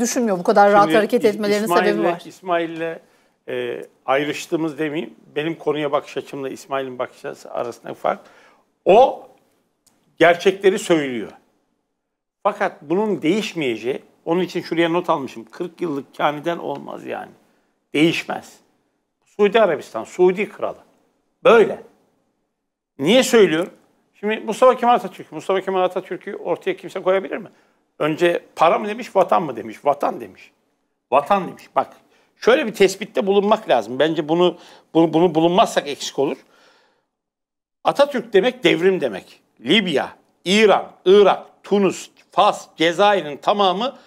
düşünmüyor. Bu kadar Şimdi rahat hareket etmelerinin İsmail sebebi var. İsmail'le e, ayrıştığımız demeyeyim. Benim konuya bakış açımla İsmail'in bakış açısı arasında fark. O gerçekleri söylüyor. Fakat bunun değişmeyeceği, onun için şuraya not almışım. 40 yıllık kaniden olmaz yani. Değişmez. Suudi Arabistan, Suudi kralı. Böyle. Niye söylüyorum? Şimdi Mustafa Kemal Atatürk, Mustafa Kemal Atatürk'ü ortaya kimse koyabilir mi? Önce para mı demiş, vatan mı demiş? Vatan demiş. Vatan demiş. Bak şöyle bir tespitte bulunmak lazım. Bence bunu bunu, bunu bulunmazsak eksik olur. Atatürk demek devrim demek. Libya, İran, Irak, Tunus, Fas, Cezayir'in tamamı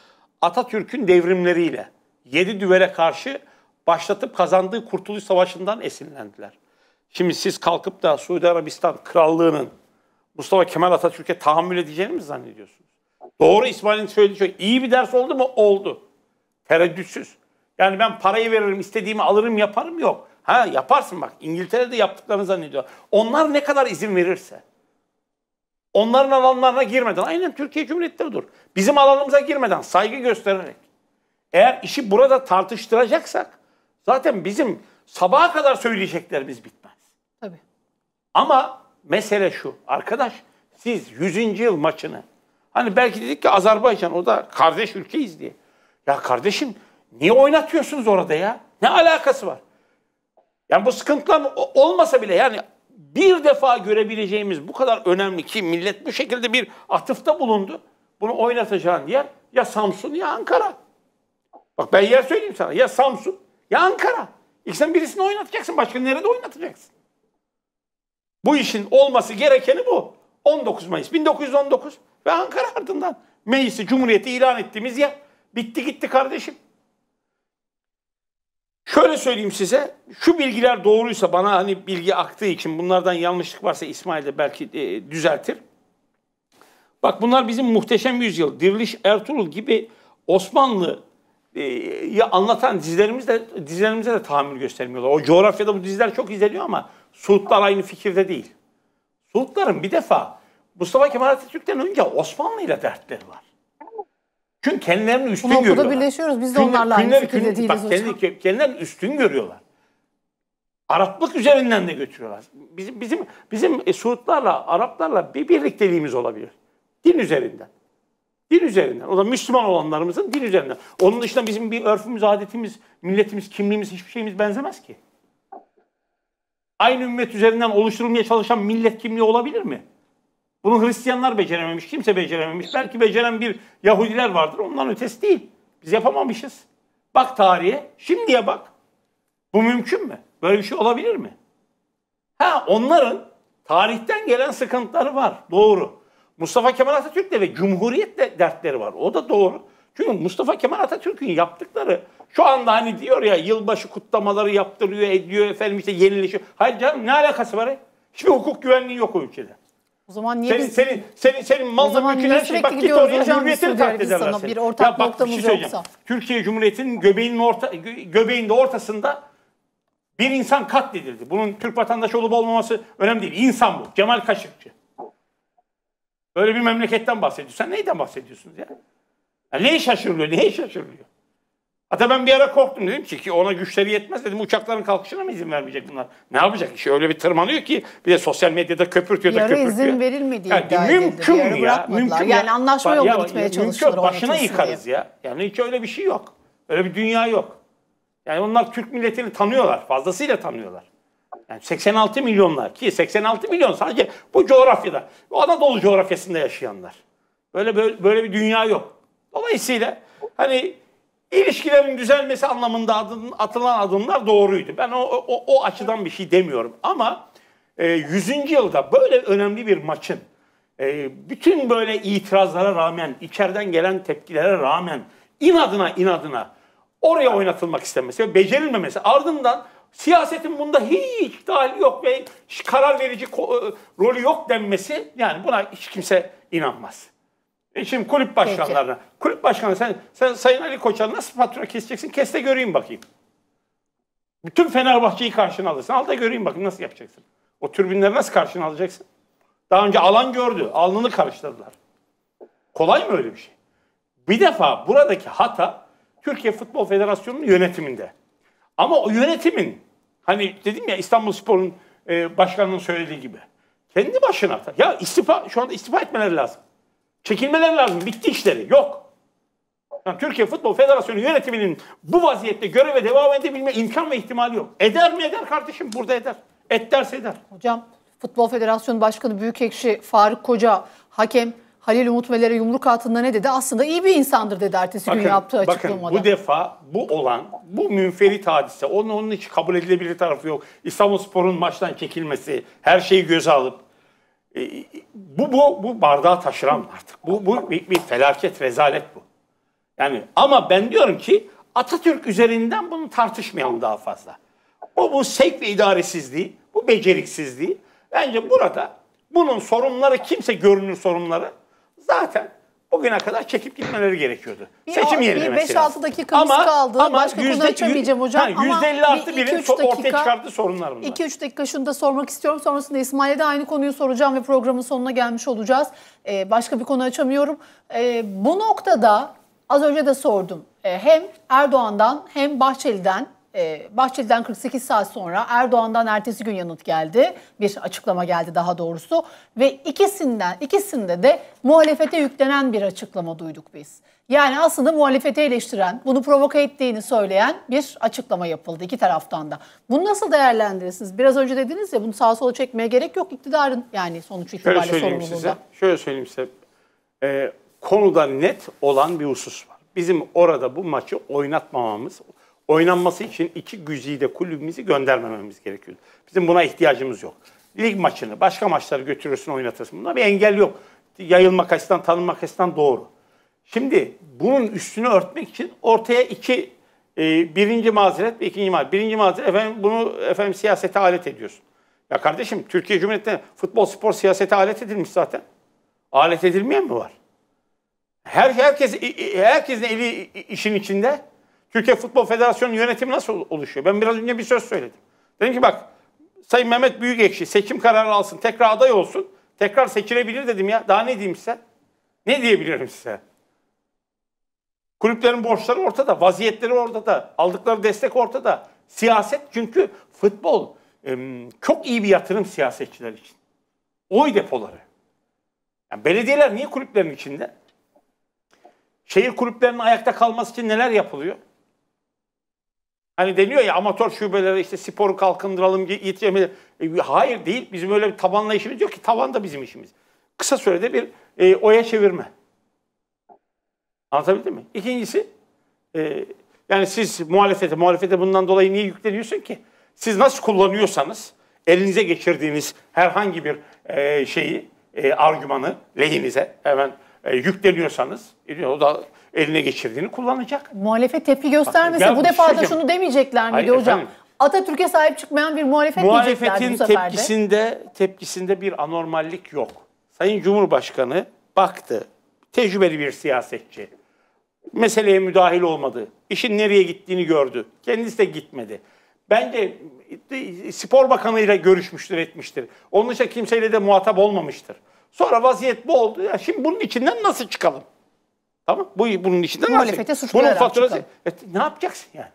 Atatürk'ün devrimleriyle yedi düvele karşı başlatıp kazandığı Kurtuluş Savaşı'ndan esinlendiler. Şimdi siz kalkıp da Suudi Arabistan Krallığı'nın Mustafa Kemal Atatürk'e tahammül edeceğini mi zannediyorsunuz? Doğru İsmail'in söylediği şey. İyi bir ders oldu mu? Oldu. Tereddütsüz. Yani ben parayı veririm, istediğimi alırım, yaparım yok. Ha yaparsın bak. İngiltere'de yaptıklarını zannediyor. Onlar ne kadar izin verirse. Onların alanlarına girmeden, aynen Türkiye Cumhuriyeti'de dur. Bizim alanımıza girmeden, saygı göstererek. Eğer işi burada tartıştıracaksak, zaten bizim sabaha kadar söyleyeceklerimiz bitmez. Tabii. Ama mesele şu, arkadaş siz 100. yıl maçını Hani belki dedik ki Azerbaycan o da kardeş ülkeyiz diye. Ya kardeşim niye oynatıyorsunuz orada ya? Ne alakası var? Yani bu sıkıntılar olmasa bile yani bir defa görebileceğimiz bu kadar önemli ki millet bu şekilde bir atıfta bulundu. Bunu oynatacağın yer ya Samsun ya Ankara. Bak ben yer söyleyeyim sana. Ya Samsun ya Ankara. İkisinden birisini oynatacaksın. Başka nerede oynatacaksın? Bu işin olması gerekeni bu. 19 Mayıs 1919. Ve Ankara ardından meclisi cumhuriyeti ilan ettiğimiz yer. Bitti gitti kardeşim. Şöyle söyleyeyim size. Şu bilgiler doğruysa bana hani bilgi aktığı için bunlardan yanlışlık varsa İsmail de belki e, düzeltir. Bak bunlar bizim muhteşem yüzyıl. Diriliş Ertuğrul gibi Osmanlıyı e, ya anlatan dizilerimizde de dizilerimize de tahammül göstermiyorlar. O coğrafyada bu diziler çok izleniyor ama Suudlar aynı fikirde değil. Suudların bir defa Mustafa Kemal Atatürk'ten önce Osmanlı ile dertleri var. Çünkü kendilerini üstün Bu görüyorlar. birleşiyoruz. Biz de onlarla günler, aynı fikirde değiliz bak, hocam. kendilerini üstün görüyorlar. Araplık üzerinden de götürüyorlar. Bizim bizim bizim e, Suudlarla, Araplarla bir birlikteliğimiz olabilir. Din üzerinden. Din üzerinden. O da Müslüman olanlarımızın din üzerinden. Onun dışında bizim bir örfümüz, adetimiz, milletimiz, kimliğimiz, hiçbir şeyimiz benzemez ki. Aynı ümmet üzerinden oluşturulmaya çalışan millet kimliği olabilir mi? Bunu Hristiyanlar becerememiş, kimse becerememiş. Belki beceren bir Yahudiler vardır. Ondan ötesi değil. Biz yapamamışız. Bak tarihe, şimdiye bak. Bu mümkün mü? Böyle bir şey olabilir mi? Ha onların tarihten gelen sıkıntıları var. Doğru. Mustafa Kemal Atatürk'le ve Cumhuriyet'le dertleri var. O da doğru. Çünkü Mustafa Kemal Atatürk'ün yaptıkları şu anda hani diyor ya yılbaşı kutlamaları yaptırıyor, ediyor efendim işte yenileşiyor. Hayır canım ne alakası var? Hiçbir hukuk güvenliği yok o ülkede. O zaman niye senin, biz... senin, senin, senin malla mülkün her şey. Bak git oraya Cumhuriyet'ini taklit ederler. Sana, bir ortak ya bak, noktamız şey yoksa. Türkiye Cumhuriyeti'nin göbeğinin orta, göbeğinde ortasında bir insan katledildi. Bunun Türk vatandaşı olup olmaması önemli değil. İnsan bu. Cemal Kaşıkçı. Böyle bir memleketten bahsediyorsun. Sen neyden bahsediyorsunuz ya? ya neyi şaşırılıyor? Neyi şaşırılıyor? Hatta ben bir ara korktum dedim ki, ki ona güçleri yetmez dedim uçakların kalkışına mı izin vermeyecek bunlar? Ne yapacak? İşte öyle bir tırmanıyor ki bir de sosyal medyada köpürtüyor da Yarı köpürtüyor. izin verilmediği yani iddia mümkün edildi. ya, mümkün yani ya. anlaşma yoluna gitmeye çalışıyorlar. Mümkün başına yıkarız diye. ya. Yani hiç öyle bir şey yok. Öyle bir dünya yok. Yani onlar Türk milletini tanıyorlar. Fazlasıyla tanıyorlar. Yani 86 milyonlar ki 86 milyon sadece bu coğrafyada. Bu Anadolu coğrafyasında yaşayanlar. Böyle böyle, böyle bir dünya yok. Dolayısıyla hani İlişkilerin düzelmesi anlamında adım, atılan adımlar doğruydu. Ben o, o, o açıdan bir şey demiyorum. Ama e, 100. yılda böyle önemli bir maçın e, bütün böyle itirazlara rağmen, içeriden gelen tepkilere rağmen inadına inadına oraya oynatılmak istemesi ve becerilmemesi ardından siyasetin bunda hiç dahil yok ve karar verici e, rolü yok denmesi yani buna hiç kimse inanmaz. E şimdi kulüp başkanlarına. Peki. Kulüp başkanı sen, sen Sayın Ali Koç'a nasıl fatura keseceksin? Kes de göreyim bakayım. Bütün Fenerbahçe'yi karşına alırsın. Al da göreyim bakayım nasıl yapacaksın. O türbinleri nasıl karşına alacaksın? Daha önce alan gördü. Alnını karıştırdılar. Kolay mı öyle bir şey? Bir defa buradaki hata Türkiye Futbol Federasyonu'nun yönetiminde. Ama o yönetimin hani dedim ya İstanbul Spor'un e, başkanının söylediği gibi. Kendi başına Ya istifa, şu anda istifa etmeleri lazım. Çekilmeleri lazım. Bitti işleri. Yok. Yani Türkiye Futbol Federasyonu yönetiminin bu vaziyette göreve devam edebilme imkan ve ihtimali yok. Eder mi eder kardeşim? Burada eder. Et derse eder. Hocam Futbol Federasyonu Başkanı Büyükekşi Faruk Koca hakem Halil Umut Meler'e yumruk attığında ne dedi? Aslında iyi bir insandır dedi ertesi bakın, gün yaptığı açıklamada. Bakın bu defa bu olan, bu münferit hadise, onun, onun hiç kabul edilebilir tarafı yok. İstanbul Spor'un maçtan çekilmesi, her şeyi göze alıp e, e, bu bu bu bardağı taşıran artık. Bu bu bir, bir felaket rezalet bu. Yani ama ben diyorum ki Atatürk üzerinden bunu tartışmayalım daha fazla. Bu bu sevk ve idaresizliği, bu beceriksizliği. Bence burada bunun sorunları kimse görünür sorunları zaten o güne kadar çekip gitmeleri gerekiyordu. Bir, Seçim yerine bir 5-6 dakikamız ama, kaldı. Ama Başka yüzde, konuda açamayacağım hocam. Ha, %50 ama artı birin dakika, ortaya çıkardığı sorunlar bunlar. 2-3 dakika şunu da sormak istiyorum. Sonrasında İsmail'e de aynı konuyu soracağım ve programın sonuna gelmiş olacağız. Ee, başka bir konu açamıyorum. Ee, bu noktada az önce de sordum. Ee, hem Erdoğan'dan hem Bahçeli'den e, Bahçeli'den 48 saat sonra Erdoğan'dan ertesi gün yanıt geldi. Bir açıklama geldi daha doğrusu ve ikisinden ikisinde de muhalefete yüklenen bir açıklama duyduk biz. Yani aslında muhalefeti eleştiren, bunu provoke ettiğini söyleyen bir açıklama yapıldı iki taraftan da. Bunu nasıl değerlendirirsiniz? Biraz önce dediniz ya bunu sağa sola çekmeye gerek yok iktidarın yani sonuç itibariyle Şöyle söyleyeyim size. Şöyle söyleyeyim size. E, konuda net olan bir husus var. Bizim orada bu maçı oynatmamamız, oynanması için iki güzide kulübümüzü göndermememiz gerekiyordu. Bizim buna ihtiyacımız yok. Lig maçını, başka maçları götürürsün oynatırsın. Buna bir engel yok. Yayılmak açısından, tanınmak açısından doğru. Şimdi bunun üstünü örtmek için ortaya iki e, birinci mazeret ve ikinci mazeret. Birinci mazeret efendim bunu efendim siyasete alet ediyorsun. Ya kardeşim Türkiye Cumhuriyeti'nde futbol spor siyasete alet edilmiş zaten. Alet edilmeyen mi var? Her herkes herkesin eli işin içinde. Türkiye Futbol Federasyonu yönetimi nasıl oluşuyor? Ben biraz önce bir söz söyledim. Dedim ki bak Sayın Mehmet Büyükekşi seçim kararı alsın, tekrar aday olsun. Tekrar seçilebilir dedim ya. Daha ne diyeyim size? Ne diyebilirim size? Kulüplerin borçları ortada, vaziyetleri ortada, aldıkları destek ortada. Siyaset çünkü futbol çok iyi bir yatırım siyasetçiler için. Oy depoları. Yani belediyeler niye kulüplerin içinde? Şehir kulüplerinin ayakta kalması için neler yapılıyor? Hani deniyor ya amatör şubelere işte sporu kalkındıralım, yetişemeyelim. E, hayır değil. Bizim öyle bir tabanla işimiz yok ki. Taban da bizim işimiz. Kısa sürede bir e, oya çevirme. Anlatabildim mi? İkincisi, e, yani siz muhalefete, muhalefete bundan dolayı niye yükleniyorsun ki? Siz nasıl kullanıyorsanız, elinize geçirdiğiniz herhangi bir e, şeyi, e, argümanı lehinize hemen e, yükleniyorsanız, e, o da eline geçirdiğini kullanacak. Muhalefet tepki göstermese ya, bu defa şey da şunu demeyecekler miydi hocam? Efendim, Atatürk'e sahip çıkmayan bir muhalefet Muhalefetin bu seferde. tepkisinde tepkisinde bir anormallik yok. Sayın Cumhurbaşkanı baktı. Tecrübeli bir siyasetçi. Meseleye müdahil olmadı. İşin nereye gittiğini gördü. Kendisi de gitmedi. Bence spor bakanıyla görüşmüştür, etmiştir. Onun için kimseyle de muhatap olmamıştır. Sonra vaziyet bu oldu. Ya şimdi bunun içinden nasıl çıkalım? Tamam. Bu bunun işinden Muhalefete suçlu Bunun faturası. E, ne yapacaksın yani?